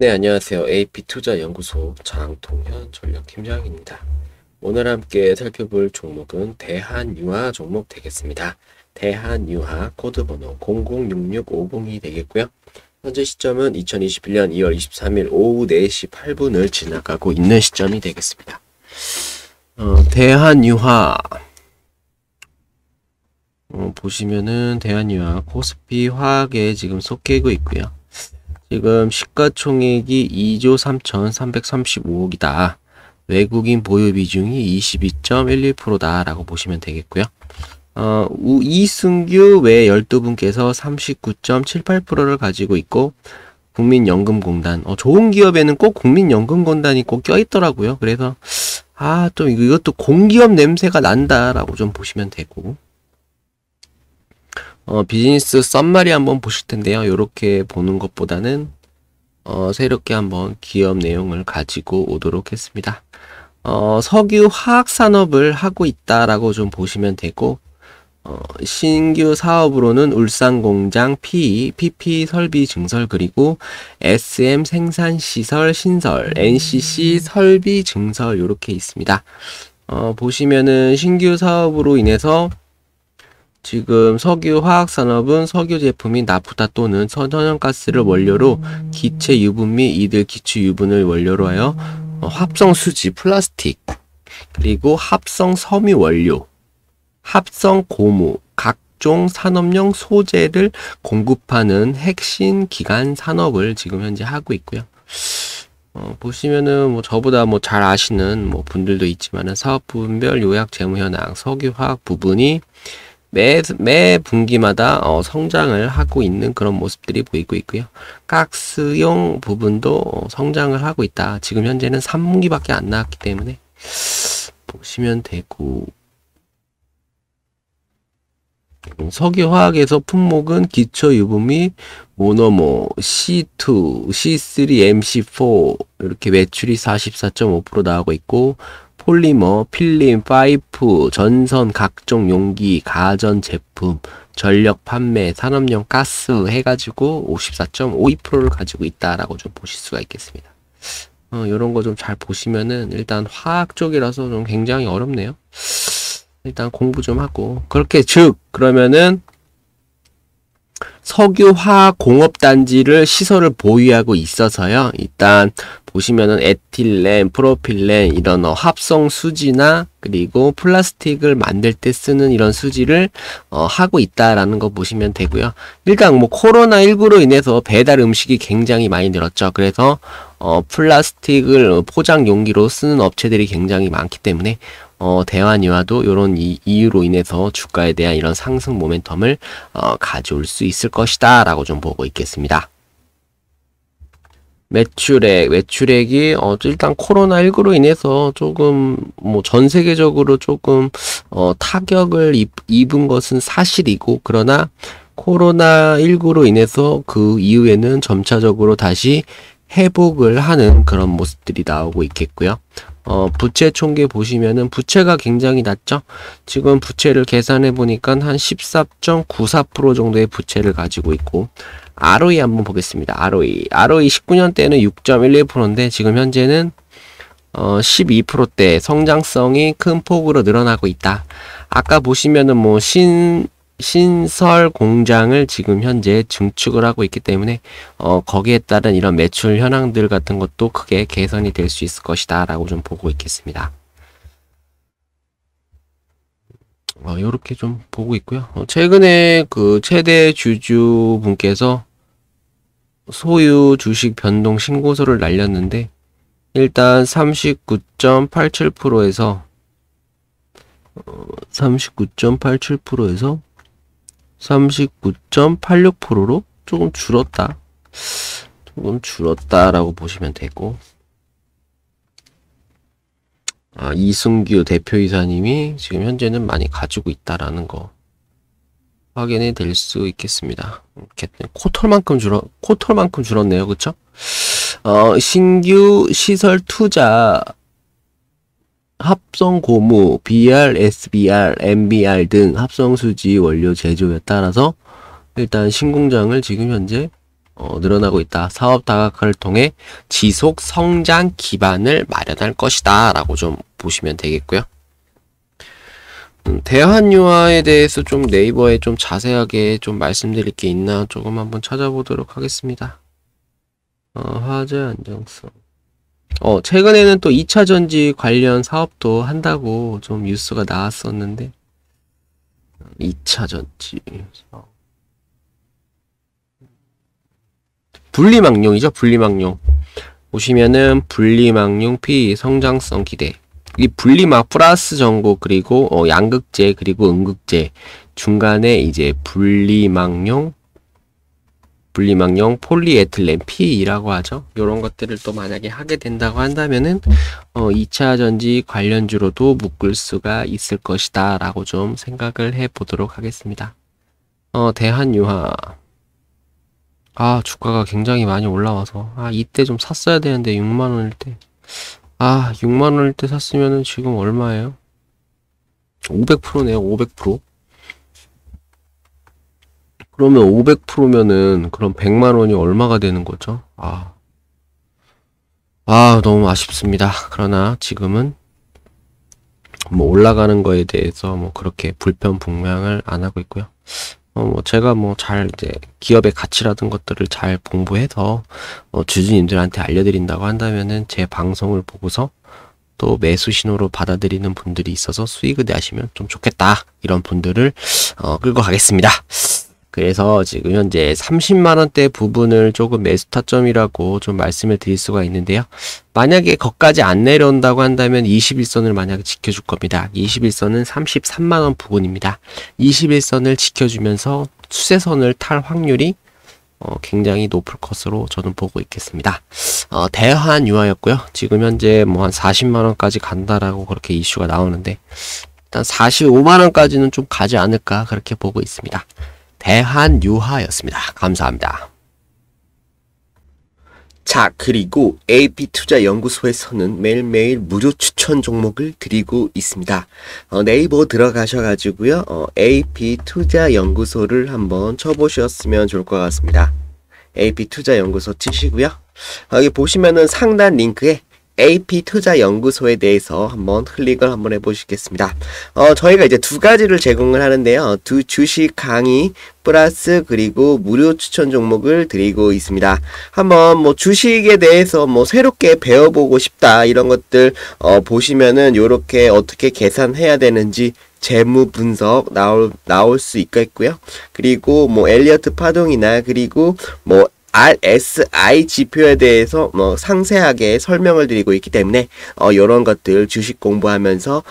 네, 안녕하세요. AP투자연구소 장동현 전략팀장입니다. 오늘 함께 살펴볼 종목은 대한유화 종목 되겠습니다. 대한유화 코드번호 0066502 되겠고요. 현재 시점은 2021년 2월 23일 오후 4시 8분을 지나가고 있는 시점이 되겠습니다. 어, 대한유화 어, 보시면은 대한유화 코스피 화학에 지금 속해고 있고요. 지금 시가총액이 2조 3,335억이다. 외국인 보유 비중이 22.11%다 라고 보시면 되겠고요. 어, 이승규 외 12분께서 39.78%를 가지고 있고 국민연금공단 어, 좋은 기업에는 꼭 국민연금공단이 꼭 껴있더라고요. 그래서 아좀 이것도 공기업 냄새가 난다라고 좀 보시면 되고 어, 비즈니스 썸마리 한번 보실 텐데요. 이렇게 보는 것보다는 어, 새롭게 한번 기업 내용을 가지고 오도록 했습니다. 어, 석유 화학 산업을 하고 있다라고 좀 보시면 되고 어, 신규 사업으로는 울산 공장 PE, PP 설비 증설 그리고 SM 생산 시설 신설, 음. NCC 설비 증설 이렇게 있습니다. 어, 보시면은 신규 사업으로 인해서 지금 석유 화학 산업은 석유 제품인 나프타 또는 천연가스를 음. 원료로 기체 유분 및 이들 기체 유분을 원료로 하여 어, 합성 수지 플라스틱 그리고 합성 섬유 원료 합성 고무 각종 산업용 소재를 공급하는 핵심 기간 산업을 지금 현재 하고 있고요. 어, 보시면은 뭐 저보다 뭐 잘 아시는 뭐 분들도 있지만은 사업 부분별 요약 재무 현황 석유 화학 부분이 매, 매 분기마다 어, 성장을 하고 있는 그런 모습들이 보이고 있고요. 깍스용 부분도 어, 성장을 하고 있다. 지금 현재는 3분기밖에 안 나왔기 때문에 보시면 되고 석유화학에서 품목은 기초유분이 모노모, C2, C3, MC4 이렇게 매출이 44.5% 나오고 있고 폴리머, 필름, 파이프, 전선, 각종 용기, 가전 제품, 전력 판매, 산업용 가스 해가지고 54.52%를 가지고 있다라고 좀 보실 수가 있겠습니다. 어, 이런 거 좀 잘 보시면은 일단 화학 쪽이라서 좀 굉장히 어렵네요. 일단 공부 좀 하고 그렇게 즉 그러면은 석유화학 공업단지를 시설을 보유하고 있어서요. 일단 보시면은 에틸렌, 프로필렌 이런 어, 합성 수지나 그리고 플라스틱을 만들 때 쓰는 이런 수지를 어, 하고 있다라는 거 보시면 되고요. 일단 뭐 코로나 19로 인해서 배달 음식이 굉장히 많이 늘었죠. 그래서 어, 플라스틱을 포장 용기로 쓰는 업체들이 굉장히 많기 때문에 어, 대환이와도 이런 이유로 인해서 주가에 대한 이런 상승 모멘텀을 어, 가져올 수 있을 것이다 라고 좀 보고 있겠습니다. 매출액, 외출액이어 일단 코로나 19로 인해서 조금 뭐 전 세계적으로 조금 어 타격을 입, 입은 것은 사실이고 그러나 코로나 19로 인해서 그 이후에는 점차적으로 다시 회복을 하는 그런 모습들이 나오고 있겠고요. 어, 부채 총계 보시면은 부채가 굉장히 낮죠? 지금 부채를 계산해 보니까 한 14.94% 정도의 부채를 가지고 있고, ROE 한번 보겠습니다. ROE. ROE 19년 때는 6.11%인데 지금 현재는 어, 12%대 성장성이 큰 폭으로 늘어나고 있다. 아까 보시면은 뭐 신, 신설 공장을 지금 현재 증축을 하고 있기 때문에 어, 거기에 따른 이런 매출 현황들 같은 것도 크게 개선이 될 수 있을 것이다 라고 좀 보고 있겠습니다. 이렇게좀 어, 보고 있고요. 어, 최근에 그 최대 주주 분께서 소유 주식 변동 신고서를 날렸는데 일단 39.87%에서 39.87%에서 39.86%로 조금 줄었다. 조금 줄었다라고 보시면 되고 아, 이승규 대표이사님이 지금 현재는 많이 가지고 있다라는 거 확인이 될 수 있겠습니다. 코털만큼 줄어 코털만큼 줄었네요, 그렇죠? 어, 신규 시설 투자 합성 고무, BR, SBR, MBR 등 합성 수지 원료 제조에 따라서 일단 신공장을 지금 현재 어, 늘어나고 있다. 사업 다각화를 통해 지속 성장 기반을 마련할 것이다. 라고 좀 보시면 되겠고요. 음, 대한유화에 대해서 좀 네이버에 좀 자세하게 좀 말씀드릴 게 있나 조금 한번 찾아보도록 하겠습니다. 어, 화재 안정성. 어, 최근에는 또 2차 전지 관련 사업도 한다고 좀 뉴스가 나왔었는데, 2차 전지 사업. 분리망용이죠분리망용 보시면은 분리망용피 성장성 기대. 이 분리막 플러스 전구 그리고 어, 양극재 그리고 음극재 중간에 이제 분리망용 분리망용 폴리에틸렌 PE라고 하죠. 이런 것들을 또 만약에 하게 된다고 한다면은 어, 2차 전지 관련주로도 묶을 수가 있을 것이다 라고 좀 생각을 해 보도록 하겠습니다. 어, 대한유화 아 주가가 굉장히 많이 올라와서 아 이때 좀 샀어야 되는데 6만원일 때 아 6만원일 때 샀으면은 지금 얼마예요? 500%네요 500% 그러면 500%면은 그럼 100만원이 얼마가 되는 거죠? 아, 아 너무 아쉽습니다 그러나 지금은 뭐 올라가는 거에 대해서 뭐 그렇게 불편불명을 안 하고 있고요 어, 뭐 제가 뭐 잘 이제 기업의 가치라든 것들을 잘 공부해서 어, 주주님들한테 알려드린다고 한다면은 제 방송을 보고서 또 매수 신호로 받아들이는 분들이 있어서 수익을 내시면 좀 좋겠다 이런 분들을 어, 끌고 가겠습니다. 그래서 지금 현재 30만원대 부분을 조금 매수 타점이라고 좀 말씀을 드릴 수가 있는데요. 만약에 거까지 안 내려온다고 한다면 21선을 만약에 지켜줄 겁니다. 21선은 33만원 부분입니다. 21선을 지켜주면서 수세선을 탈 확률이 어, 굉장히 높을 것으로 저는 보고 있겠습니다. 어, 대한 유화였고요. 지금 현재 뭐 한 40만원까지 간다라고 그렇게 이슈가 나오는데 일단 45만원까지는 좀 가지 않을까 그렇게 보고 있습니다. 대한유하였습니다 감사합니다. 자, 그리고 AP투자연구소에서는 매일매일 무료 추천 종목을 드리고 있습니다. 어, 네이버 들어가셔가지고요, 어, AP투자연구소를 한번 쳐보셨으면 좋을 것 같습니다. AP투자연구소 치시고요. 어, 여기 보시면은 상단 링크에 AP 투자 연구소에 대해서 한번 클릭을 한번 해보시겠습니다. 어, 저희가 이제 두 가지를 제공을 하는데요. 두 주식 강의 플러스 그리고 무료 추천 종목을 드리고 있습니다. 한번 뭐 주식에 대해서 뭐 새롭게 배워보고 싶다 이런 것들 어, 보시면은 이렇게 어떻게 계산해야 되는지 재무 분석 나올 나올 수 있겠고요. 그리고 뭐 엘리어트 파동이나 그리고 뭐 RSI 지표에 대해서 뭐 상세하게 설명을 드리고 있기 때문에 어, 이런 것들 주식 공부하면서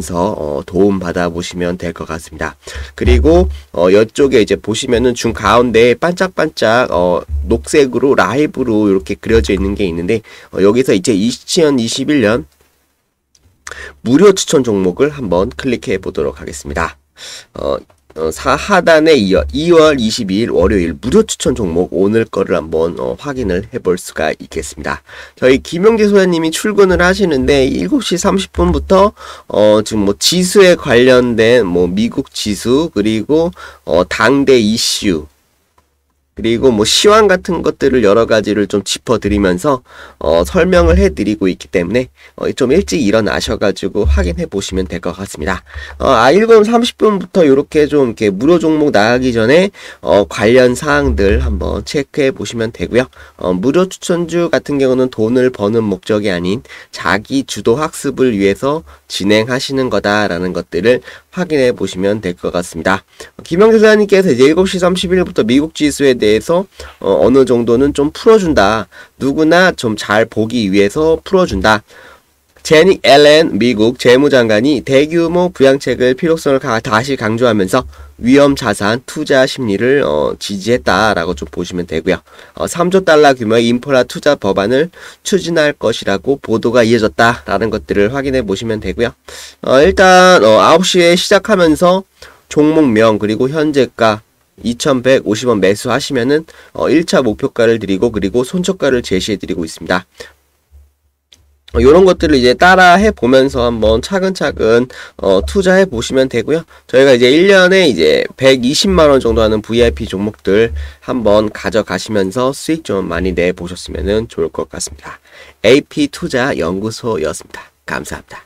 가져가시면서 어, 도움 받아보시면 될 것 같습니다. 그리고 어, 이쪽에 이제 보시면은 중 가운데 반짝반짝 어, 녹색으로 라이브로 이렇게 그려져 있는 게 있는데 어, 여기서 이제 2021년 무료 추천 종목을 한번 클릭해 보도록 하겠습니다. 어, 어, 사 하단에 이어 2월 22일 월요일 무료 추천 종목 오늘 거를 한번 어, 확인을 해볼 수가 있겠습니다. 저희 김영재 소장님이 출근을 하시는데 7시 30분부터 어, 지금 뭐 지수에 관련된 뭐 미국 지수 그리고 어, 당대 이슈 그리고 뭐 시황 같은 것들을 여러 가지를 좀 짚어드리면서 어, 설명을 해드리고 있기 때문에 어, 좀 일찍 일어나셔가지고 확인해 보시면 될 것 같습니다. 어, 아일검 30분부터 이렇게 좀 이렇게 무료 종목 나가기 전에 어, 관련 사항들 한번 체크해 보시면 되고요. 어, 무료 추천주 같은 경우는 돈을 버는 목적이 아닌 자기 주도 학습을 위해서 진행하시는 거다라는 것들을 확인해 보시면 될 것 같습니다. 김영주 사장님께서 이제 7시 31일부터 미국 지수에 대해서 어, 어느 정도는 좀 풀어준다. 누구나 좀 잘 보기 위해서 풀어준다. 제니 앨런 미국 재무장관이 대규모 부양책을 필요성을 가, 다시 강조하면서 위험 자산 투자 심리를 어, 지지했다라고 좀 보시면 되고요. 어, 3조 달러 규모의 인프라 투자 법안을 추진할 것이라고 보도가 이어졌다라는 것들을 확인해 보시면 되고요. 어, 일단 어, 9시에 시작하면서 종목명 그리고 현재가 2150원 매수하시면은 어 1차 목표가를 드리고 그리고 손절가를 제시해 드리고 있습니다. 이런 어, 것들을 이제 따라해 보면서 한번 차근차근 어, 투자해 보시면 되고요. 저희가 이제 1년에 이제 120만 원 정도 하는 VIP 종목들 한번 가져가시면서 수익 좀 많이 내 보셨으면 좋을 것 같습니다. AP 투자 연구소였습니다. 감사합니다.